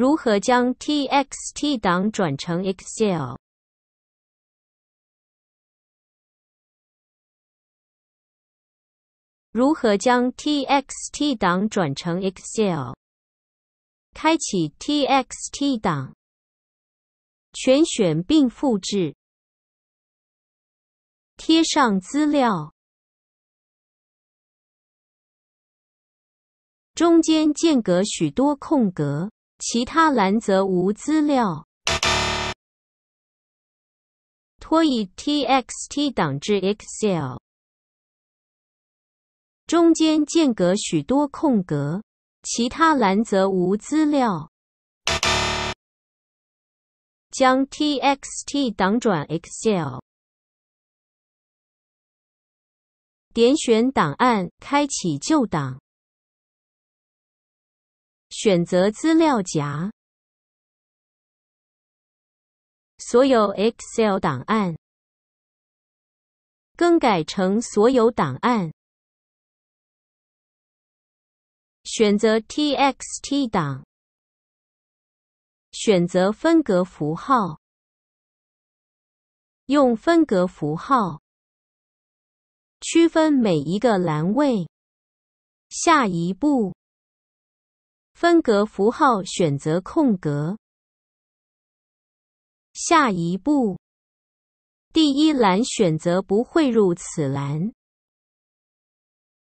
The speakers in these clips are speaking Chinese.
如何将 TXT 档转成 Excel？如何将 TXT 档转成 Excel？开启 TXT 档，全选并复制，贴上资料，中间间隔许多空格。其他栏则无资料。拖以 TXT 档至 Excel，中间间隔许多空格。其他栏则无资料。将 TXT 档转 Excel，点选档案，开启旧档。选择资料夹，所有 Excel 档案，更改成所有档案。选择 TXT 档，选择分隔符号，用分隔符号区分每一个栏位。下一步。分隔符号选择空格。下一步，第一栏选择不汇入此栏，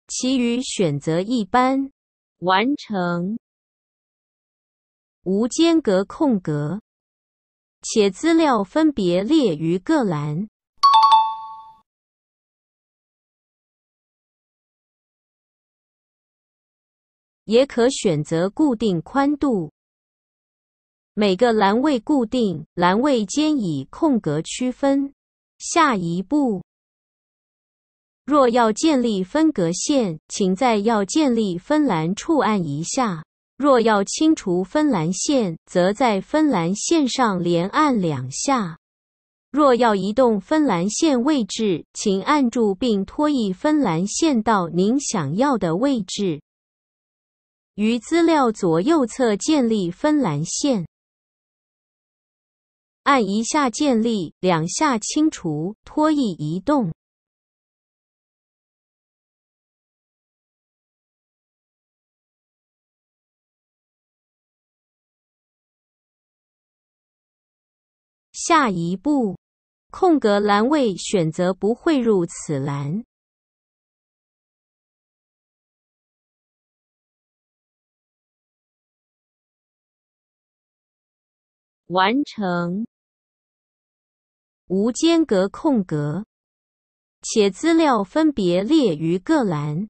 其余选择一般。完成无间隔空格，且资料分别列于各栏。也可选择固定宽度，每个栏位固定，栏位间以空格区分。下一步，若要建立分隔线，请在要建立分栏处按一下；若要清除分栏线，则在分栏线上连按两下；若要移动分栏线位置，请按住并拖一分栏线到您想要的位置。于资料左右侧建立分栏线，按一下建立，两下清除，拖曳移动。下一步，空格栏位选择不汇入此栏。完成，无间隔空格，且资料分别列于各栏。